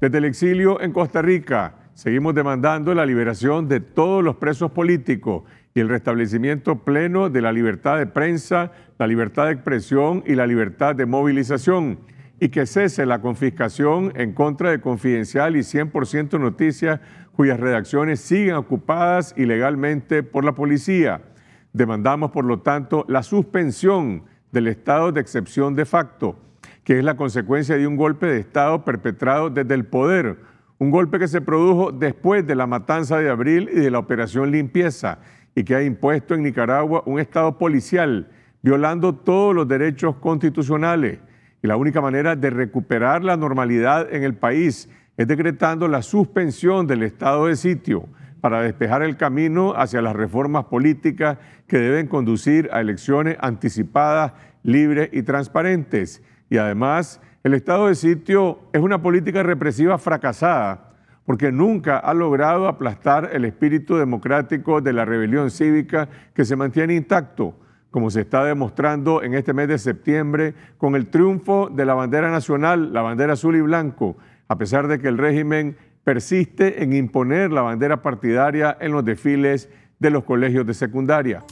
Desde el exilio en Costa Rica seguimos demandando la liberación de todos los presos políticos y el restablecimiento pleno de la libertad de prensa, la libertad de expresión y la libertad de movilización y que cese la confiscación en contra de Confidencial y 100% Noticias cuyas redacciones siguen ocupadas ilegalmente por la policía. Demandamos, por lo tanto, la suspensión del estado de excepción de facto que es la consecuencia de un golpe de Estado perpetrado desde el poder, un golpe que se produjo después de la matanza de abril y de la operación limpieza, y que ha impuesto en Nicaragua un Estado policial, violando todos los derechos constitucionales. Y la única manera de recuperar la normalidad en el país es decretando la suspensión del estado de sitio para despejar el camino hacia las reformas políticas que deben conducir a elecciones anticipadas, libres y transparentes. Y además, el estado de sitio es una política represiva fracasada porque nunca ha logrado aplastar el espíritu democrático de la rebelión cívica que se mantiene intacto, como se está demostrando en este mes de septiembre con el triunfo de la bandera nacional, la bandera azul y blanco, a pesar de que el régimen persiste en imponer la bandera partidaria en los desfiles de los colegios de secundaria.